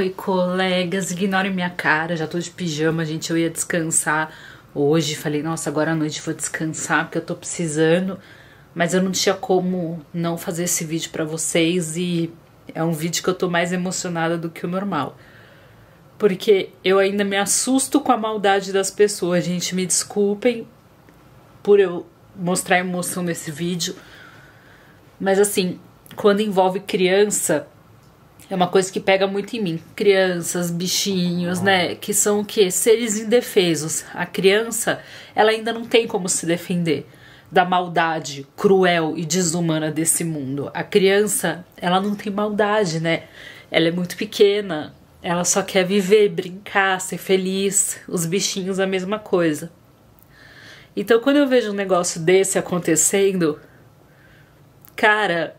Oi, colegas, ignorem minha cara, já tô de pijama, gente. Eu ia descansar hoje. Falei, nossa, agora à noite vou descansar porque eu tô precisando. Mas eu não tinha como não fazer esse vídeo para vocês e é um vídeo que eu tô mais emocionada do que o normal. Porque eu ainda me assusto com a maldade das pessoas, gente. Me desculpem por eu mostrar emoção nesse vídeo. Mas assim, quando envolve criança, é uma coisa que pega muito em mim. Crianças, bichinhos, né? Que são o quê? Seres indefesos. A criança, ela ainda não tem como se defender da maldade cruel e desumana desse mundo. A criança, ela não tem maldade, né? Ela é muito pequena, ela só quer viver, brincar, ser feliz. Os bichinhos, a mesma coisa. Então, quando eu vejo um negócio desse acontecendo, cara,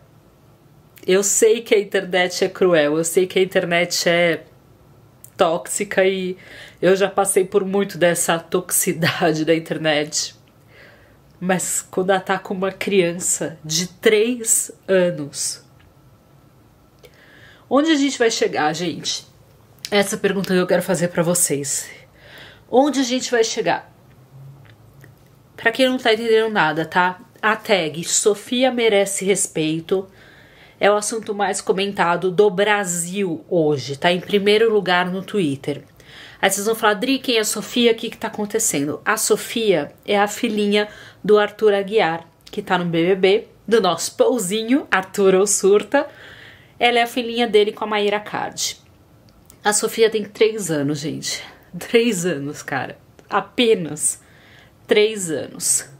eu sei que a internet é cruel, eu sei que a internet é tóxica e eu já passei por muito dessa toxicidade da internet. Mas quando ataca tá uma criança de 3 anos, onde a gente vai chegar, gente? Essa pergunta que eu quero fazer para vocês. Onde a gente vai chegar? Para quem não tá entendendo nada, tá? A tag Sofia merece respeito é o assunto mais comentado do Brasil hoje, tá em primeiro lugar no Twitter. Aí vocês vão falar, Dri, quem é a Sofia? O que, que tá acontecendo? A Sofia é a filhinha do Arthur Aguiar, que tá no BBB, do nosso pouzinho, Arthur ou Surta. Ela é a filhinha dele com a Maíra Card. A Sofia tem três anos, gente. Três anos, cara. Apenas três anos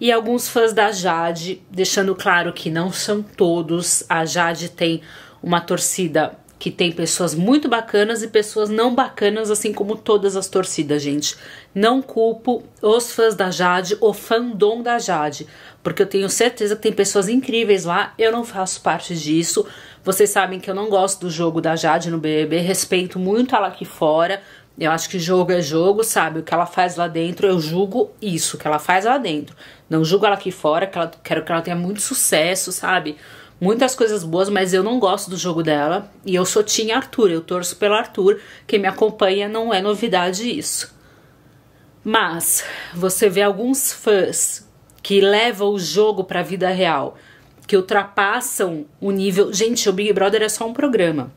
e alguns fãs da Jade, deixando claro que não são todos. A Jade tem uma torcida que tem pessoas muito bacanas e pessoas não bacanas, assim como todas as torcidas, gente. Não culpo os fãs da Jade, o fandom da Jade, porque eu tenho certeza que tem pessoas incríveis lá, eu não faço parte disso. Vocês sabem que eu não gosto do jogo da Jade no BBB, respeito muito ela aqui fora, eu acho que jogo é jogo, sabe? O que ela faz lá dentro, eu julgo isso que ela faz lá dentro. Não julgo ela aqui fora, que ela, quero que ela tenha muito sucesso, sabe? Muitas coisas boas, mas eu não gosto do jogo dela. E eu sou Tim Arthur, eu torço pelo Arthur. Quem me acompanha não é novidade isso. Mas você vê alguns fãs que levam o jogo para a vida real, que ultrapassam o nível. Gente, o Big Brother é só um programa.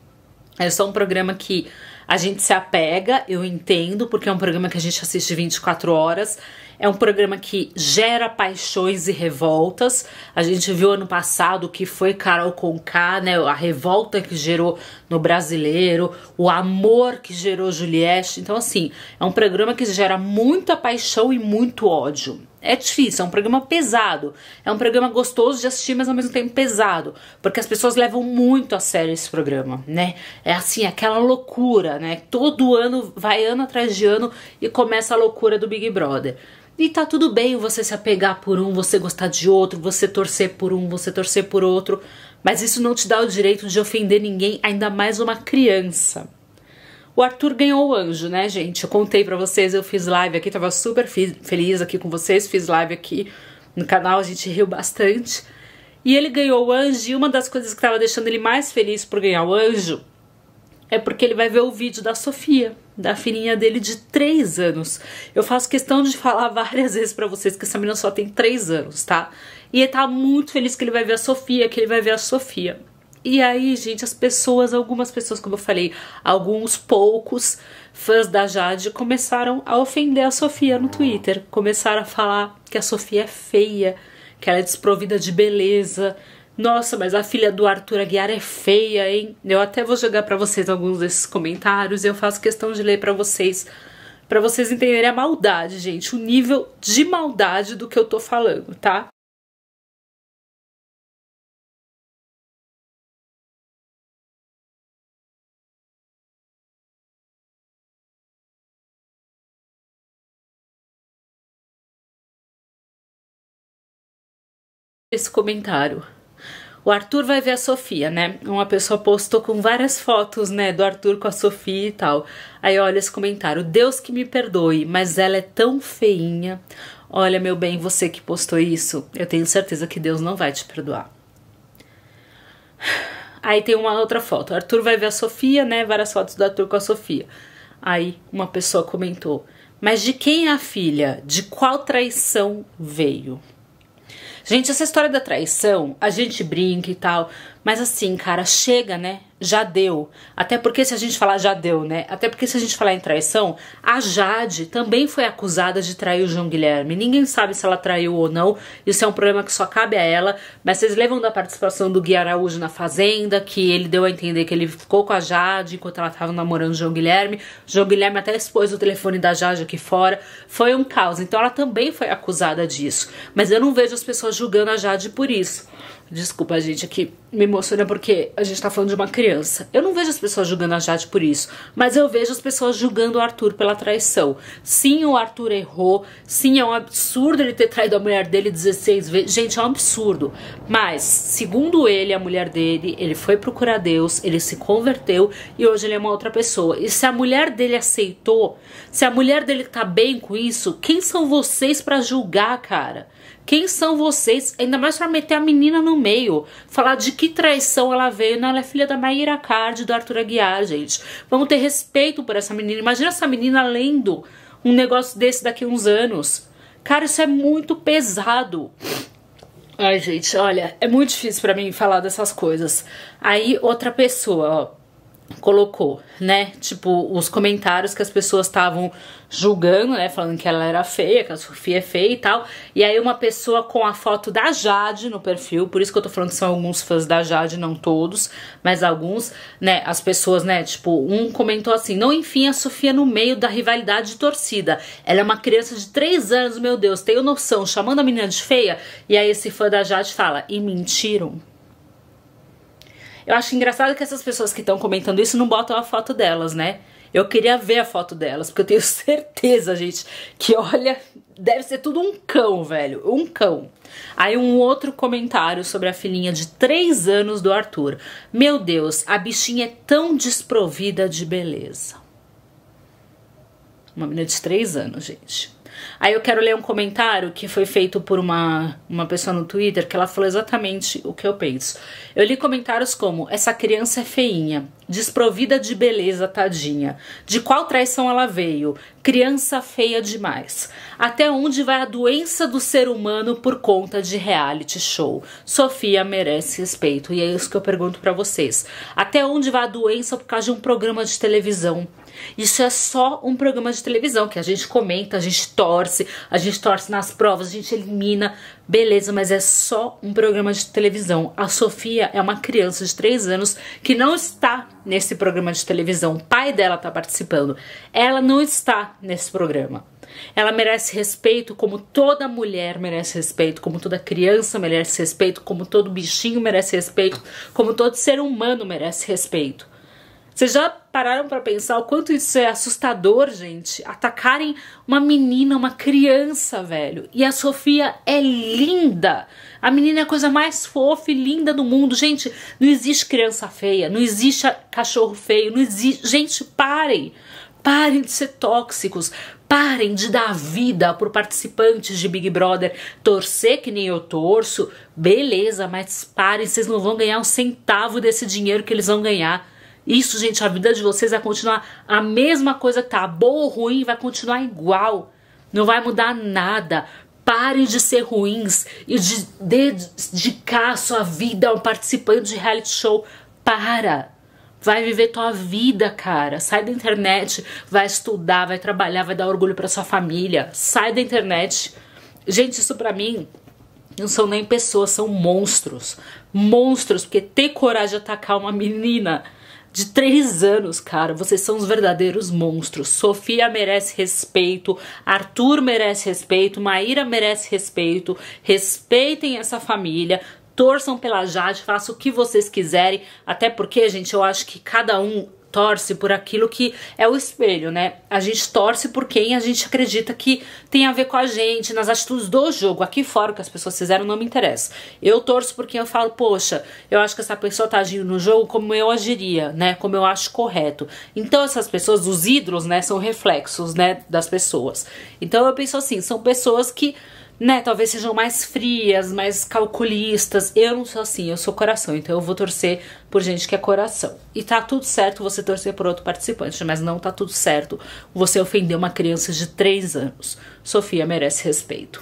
É só um programa que a gente se apega, eu entendo, porque é um programa que a gente assiste 24 horas é um programa que gera paixões e revoltas. A gente viu ano passado que foi Carol Conká, né? A revolta que gerou no brasileiro, o amor que gerou Juliette. Então, assim, é um programa que gera muita paixão e muito ódio. É difícil, é um programa pesado. É um programa gostoso de assistir, mas ao mesmo tempo pesado. Porque as pessoas levam muito a sério esse programa, né? É assim, aquela loucura, né? Todo ano, vai ano atrás de ano e começa a loucura do Big Brother. E tá tudo bem você se apegar por um, você gostar de outro, você torcer por um, você torcer por outro, mas isso não te dá o direito de ofender ninguém, ainda mais uma criança. O Arthur ganhou o anjo, né, gente? Eu contei para vocês, eu fiz live aqui, tava super feliz aqui com vocês, fiz live aqui no canal, a gente riu bastante. E ele ganhou o anjo, e uma das coisas que tava deixando ele mais feliz por ganhar o anjo é porque ele vai ver o vídeo da Sofia da filhinha dele de 3 anos. Eu faço questão de falar várias vezes para vocês que essa menina só tem 3 anos, tá? E ele tá muito feliz que ele vai ver a Sofia, que ele vai ver a Sofia. E aí, gente, as pessoas, algumas pessoas, como eu falei, alguns poucos fãs da Jade começaram a ofender a Sofia no Twitter. Começaram a falar que a Sofia é feia, que ela é desprovida de beleza, nossa, mas a filha do Arthur Aguiar é feia, hein? Eu até vou jogar para vocês alguns desses comentários e eu faço questão de ler para vocês, para vocês entenderem a maldade, gente, o nível de maldade do que eu tô falando, tá? Esse comentário. O Arthur vai ver a Sofia, né? Uma pessoa postou com várias fotos, né, do Arthur com a Sofia e tal. Aí olha esse comentário: Deus que me perdoe, mas ela é tão feinha. Olha, meu bem, você que postou isso, eu tenho certeza que Deus não vai te perdoar. Aí tem uma outra foto. O Arthur vai ver a Sofia, né? Várias fotos do Arthur com a Sofia. Aí uma pessoa comentou: Mas de quem é a filha? De qual traição veio? Gente, essa história da traição, a gente brinca e tal, mas assim, cara, chega, né? Já deu. Até porque se a gente falar já deu, né? Até porque se a gente falar em traição, a Jade também foi acusada de trair o João Guilherme. Ninguém sabe se ela traiu ou não. Isso é um problema que só cabe a ela. Mas vocês levam da participação do Gui Araújo na Fazenda, que ele deu a entender que ele ficou com a Jade enquanto ela tava namorando o João Guilherme. O João Guilherme até expôs o telefone da Jade aqui fora. Foi um caos. Então ela também foi acusada disso. Mas eu não vejo as pessoas julgando a Jade por isso. Desculpa, gente, aqui me emociona porque a gente tá falando de uma criança. Eu não vejo as pessoas julgando a Jade por isso, mas eu vejo as pessoas julgando o Arthur pela traição. Sim, o Arthur errou. Sim, é um absurdo ele ter traído a mulher dele 16 vezes. Gente, é um absurdo. Mas, segundo ele, a mulher dele, ele foi procurar Deus, ele se converteu e hoje ele é uma outra pessoa. E se a mulher dele aceitou, se a mulher dele tá bem com isso, quem são vocês para julgar, cara? Quem são vocês? Ainda mais pra meter a menina no no meio falar de que traição ela veio. Não, ela é filha da Maíra Card do Arthur Aguiar, gente. Vamos ter respeito por essa menina. Imagina essa menina lendo um negócio desse daqui a uns anos. Cara, isso é muito pesado. Ai, gente, olha, é muito difícil para mim falar dessas coisas. Aí, outra pessoa, ó colocou, né? Tipo, os comentários que as pessoas estavam julgando, né? Falando que ela era feia, que a Sofia é feia e tal. E aí uma pessoa com a foto da Jade no perfil, por isso que eu tô falando que são alguns fãs da Jade, não todos, mas alguns, né? As pessoas, né? Tipo, um comentou assim, não enfim a Sofia no meio da rivalidade de torcida. Ela é uma criança de 3 anos, meu Deus, tenho noção, chamando a menina de feia. E aí esse fã da Jade fala, e mentiram. Eu acho engraçado que essas pessoas que estão comentando isso não botam a foto delas, né? Eu queria ver a foto delas, porque eu tenho certeza, gente, que olha, deve ser tudo um cão, velho. Um cão. Aí um outro comentário sobre a filhinha de 3 anos do Arthur. Meu Deus, a bichinha é tão desprovida de beleza. Uma menina de 3 anos, gente. Aí eu quero ler um comentário que foi feito por uma, uma pessoa no Twitter que ela falou exatamente o que eu penso. Eu li comentários como: essa criança é feinha, desprovida de beleza, tadinha. De qual traição ela veio? Criança feia demais. Até onde vai a doença do ser humano por conta de reality show? Sofia merece respeito. E é isso que eu pergunto para vocês. Até onde vai a doença por causa de um programa de televisão? Isso é só um programa de televisão que a gente comenta, a gente torce, a gente torce nas provas, a gente elimina. Beleza, mas é só um programa de televisão. A Sofia é uma criança de 3 anos que não está nesse programa de televisão. O pai dela está participando. Ela não está nesse programa. Ela merece respeito como toda mulher merece respeito, como toda criança merece respeito, como todo bichinho merece respeito, como todo ser humano merece respeito. Vocês já pararam para pensar o quanto isso é assustador, gente? Atacarem uma menina, uma criança, velho. E a Sofia é linda. A menina é a coisa mais fofa e linda do mundo. Gente, não existe criança feia, não existe cachorro feio, não existe. Gente, parem. Parem de ser tóxicos. Parem de dar vida por participantes de Big Brother. Torcer que nem eu torço, beleza, mas parem, vocês não vão ganhar um centavo desse dinheiro que eles vão ganhar. Isso, gente, a vida de vocês vai continuar a mesma coisa que tá, boa ou ruim, vai continuar igual. Não vai mudar nada. Parem de ser ruins e de dedicar a sua vida a um participante de reality show. Para! Vai viver tua vida, cara. Sai da internet, vai estudar, vai trabalhar, vai dar orgulho para sua família. Sai da internet. Gente, isso para mim não são nem pessoas, são monstros. Monstros, porque ter coragem de atacar uma menina de três anos, cara. Vocês são os verdadeiros monstros. Sofia merece respeito, Arthur merece respeito, Maíra merece respeito. Respeitem essa família. Torçam pela Jade, façam o que vocês quiserem, até porque, gente, eu acho que cada um torce por aquilo que é o espelho, né? A gente torce por quem a gente acredita que tem a ver com a gente, nas atitudes do jogo. Aqui fora que as pessoas fizeram não me interessa. Eu torço por quem eu falo, poxa, eu acho que essa pessoa tá agindo no jogo como eu agiria, né? Como eu acho correto. Então essas pessoas, os ídolos, né, são reflexos, né, das pessoas. Então eu penso assim, são pessoas que né, talvez sejam mais frias, mais calculistas. Eu não sou assim, eu sou coração, então eu vou torcer por gente que é coração. E tá tudo certo você torcer por outro participante, mas não tá tudo certo você ofender uma criança de 3 anos. Sofia merece respeito.